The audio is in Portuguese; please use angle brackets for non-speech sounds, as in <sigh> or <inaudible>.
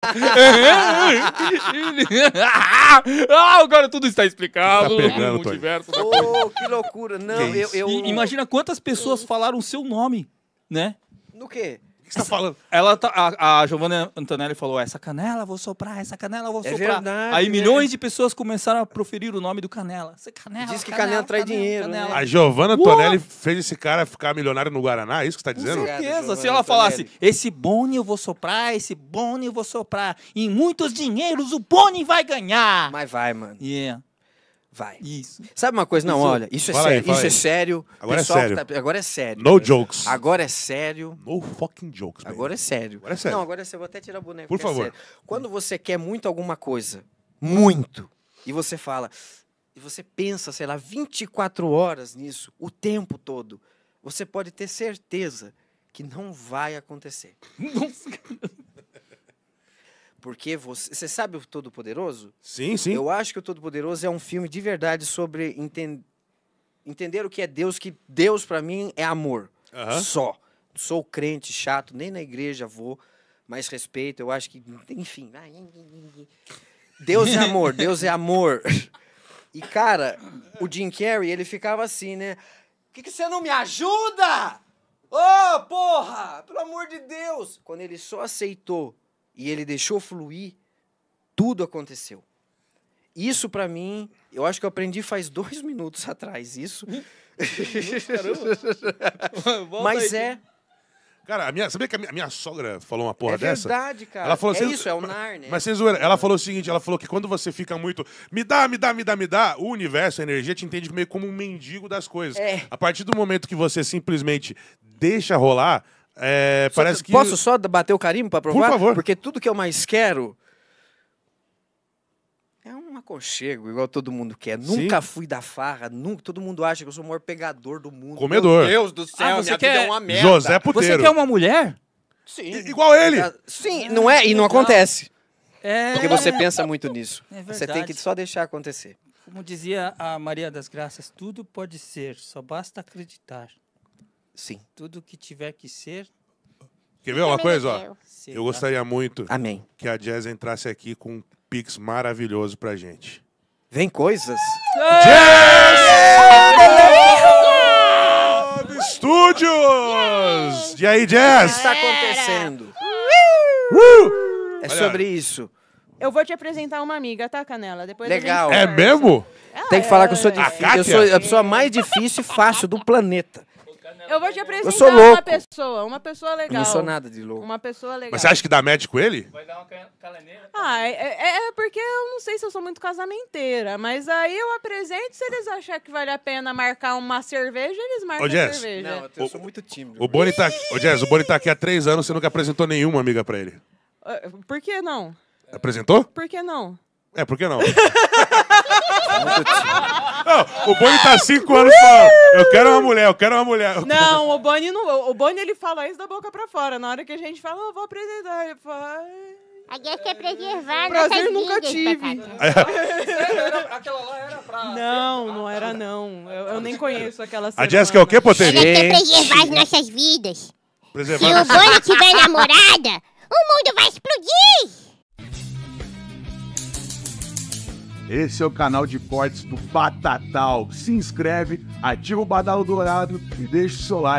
<laughs> ah, agora tudo está explicado. Tá pegando, multiverso. Tá oh, que loucura. Não, que eu, eu... Imagina quantas pessoas falaram o seu nome, né? No quê? que você tá falando? Ela tá, a, a Giovanna Antonelli falou: essa canela vou soprar, essa canela vou é soprar. Verdade, Aí né? milhões de pessoas começaram a proferir o nome do canela. canela. Diz que canela, canela trai canela, dinheiro. Canela. Né? A Giovanna Antonelli fez esse cara ficar milionário no Guaraná, é isso que você tá dizendo? Com certeza. Obrigado, Se ela falasse: esse Boni eu vou soprar, esse Boni eu vou soprar, em muitos dinheiros o Boni vai ganhar. Mas vai, mano. Yeah vai. Isso. Sabe uma coisa? Não, isso. olha, isso é fala sério. Aí, isso é aí. é sério. Agora é Pessoal é sério. Tá... agora é sério. No jokes. Agora é sério. No fucking jokes. Baby. Agora é sério. Agora é sério. Não, agora é sério. Vou até tirar o boneco. Por é favor. É Quando você quer muito alguma coisa, muito, e você fala, e você pensa, sei lá, 24 horas nisso, o tempo todo, você pode ter certeza que não vai acontecer. Nossa, porque você, você sabe o Todo-Poderoso? Sim, sim. Eu acho que o Todo-Poderoso é um filme de verdade sobre enten... entender o que é Deus, que Deus para mim é amor. Uhum. Só. Sou crente, chato, nem na igreja vou, mas respeito, eu acho que, enfim. Deus é amor, Deus é amor. <laughs> E cara, o Jim Carrey, ele ficava assim, né? Por que, que você não me ajuda? Ô, oh, porra! Pelo amor de Deus! Quando ele só aceitou e ele deixou fluir, tudo aconteceu. Isso para mim, eu acho que eu aprendi faz dois <laughs> minutos atrás isso. Caramba. <laughs> Mas é. Cara, a minha, sabia que a minha, a minha sogra falou uma porra é dessa? É verdade, cara. Ela falou, é assim, isso, é o nar, né? Mas sem zoeira, ela falou o seguinte, ela falou que quando você fica muito me dá, me dá, me dá, me dá, o universo, a energia te entende meio como um mendigo das coisas. É. A partir do momento que você simplesmente deixa rolar, é, parece que... Posso só bater o carimbo para provar? Por favor. Porque tudo que eu mais quero é um aconchego, igual todo mundo quer. Sim. Nunca fui da farra, nunca. Todo mundo acha que eu sou o maior pegador do mundo. Comedor. Meu Deus do ah, céu, ah, você quer... é uma merda. José Puteiro. Você quer uma mulher? Sim. I igual ele. Ah, sim, não é? E não acontece. É... Porque você pensa muito nisso. É você tem que só deixar acontecer. Como dizia a Maria das Graças, tudo pode ser, só basta acreditar. Sim. Tudo que tiver que ser, Quer ver uma coisa? Ó? Eu tá. gostaria muito Amém. que a Jazz entrasse aqui com um pix maravilhoso pra gente. Vem coisas. Jazz! Jazz! Studios! E aí, Jazz? O que está acontecendo? Uh! É Olha. sobre isso. Eu vou te apresentar uma amiga, tá, Canela? Depois Legal. É mesmo? Ah, Tem que falar que eu sou é. difícil. Eu sou a pessoa mais difícil e fácil do planeta. Eu vou te apresentar sou uma pessoa, uma pessoa legal. Eu não sou nada de louco. Uma pessoa legal. Mas você acha que dá médico ele? Vai dar uma calaneira. Ah, é, é, é, porque eu não sei se eu sou muito casamenteira, mas aí eu apresento, se eles acharem que vale a pena marcar uma cerveja, eles marcam Ô, a cerveja. Não, eu, sou muito tímido. O Boni tá, Ô, Jess, o Boni tá aqui há três anos, você nunca apresentou nenhuma amiga pra ele. Ah, por que não? Apresentou? Por que não? É, por que não? <laughs> Não, o Boni tá cinco anos falando, eu quero uma mulher, eu quero uma mulher. Não, o Boni não. O Boni ele fala isso da boca pra fora. Na hora que a gente fala, eu vou apresentar, ele fala. A gente é quer é preservar Prazer nossas nunca vidas, tive. Tá, é- aquela lá era pra. Não, não era né? não. Eu, eu nem conheço aquela A Jéssica é o quê, A Poteiro? gente quer preservar as nossas vidas. Se o nossa- Boni tiver namorada, o mundo vai explodir! Esse é o canal de cortes do Batatal. Se inscreve, ativa o badalo dourado e deixa o seu like.